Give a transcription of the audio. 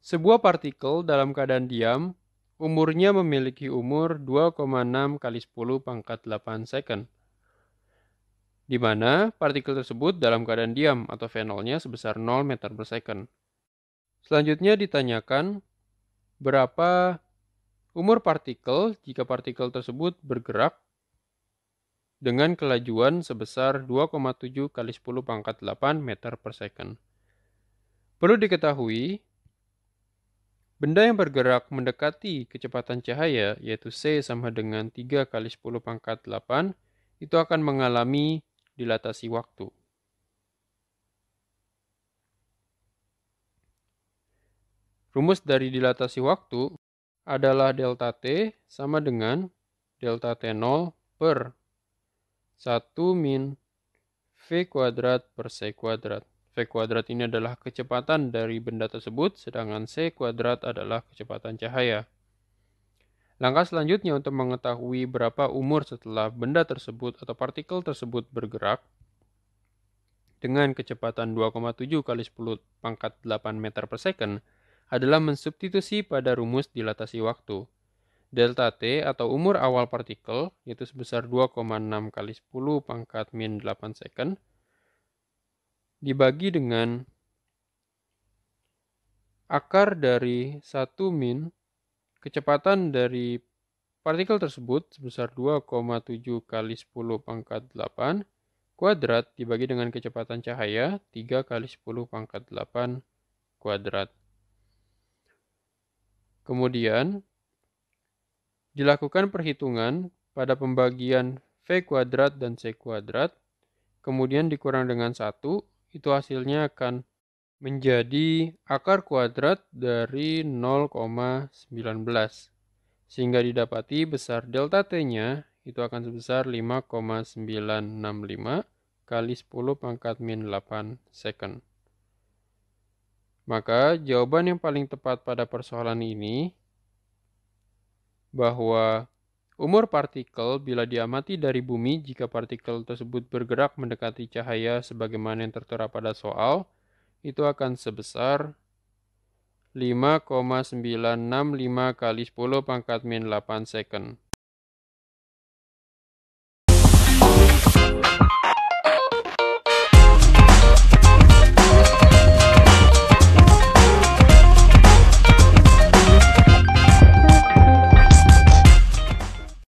Sebuah partikel dalam keadaan diam, umurnya memiliki umur 2,6 kali 10 pangkat 8 second. Di mana partikel tersebut dalam keadaan diam atau fenolnya sebesar 0 meter per second. Selanjutnya ditanyakan berapa Umur partikel jika partikel tersebut bergerak dengan kelajuan sebesar 2,7 kali 10 pangkat 8 meter per second. Perlu diketahui, benda yang bergerak mendekati kecepatan cahaya, yaitu C sama dengan 3 kali 10 pangkat 8, itu akan mengalami dilatasi waktu. Rumus dari dilatasi waktu adalah delta T sama dengan delta T0 per 1 min V kuadrat per C kuadrat. V kuadrat ini adalah kecepatan dari benda tersebut, sedangkan C kuadrat adalah kecepatan cahaya. Langkah selanjutnya untuk mengetahui berapa umur setelah benda tersebut atau partikel tersebut bergerak dengan kecepatan 2,7 kali 10 pangkat 8 meter per second adalah mensubstitusi pada rumus dilatasi waktu. Delta T atau umur awal partikel yaitu sebesar 2,6 kali 10 pangkat min 8 second dibagi dengan akar dari 1 min kecepatan dari partikel tersebut sebesar 2,7 kali 10 pangkat 8 kuadrat dibagi dengan kecepatan cahaya 3 kali 10 pangkat 8 kuadrat. Kemudian, dilakukan perhitungan pada pembagian V kuadrat dan C kuadrat, kemudian dikurang dengan 1, itu hasilnya akan menjadi akar kuadrat dari 0,19. Sehingga didapati besar delta T-nya itu akan sebesar 5,965 kali 10 pangkat min 8 second. Maka jawaban yang paling tepat pada persoalan ini bahwa umur partikel bila diamati dari bumi jika partikel tersebut bergerak mendekati cahaya sebagaimana yang tertera pada soal itu akan sebesar 5,965 kali 10 pangkat min 8 second.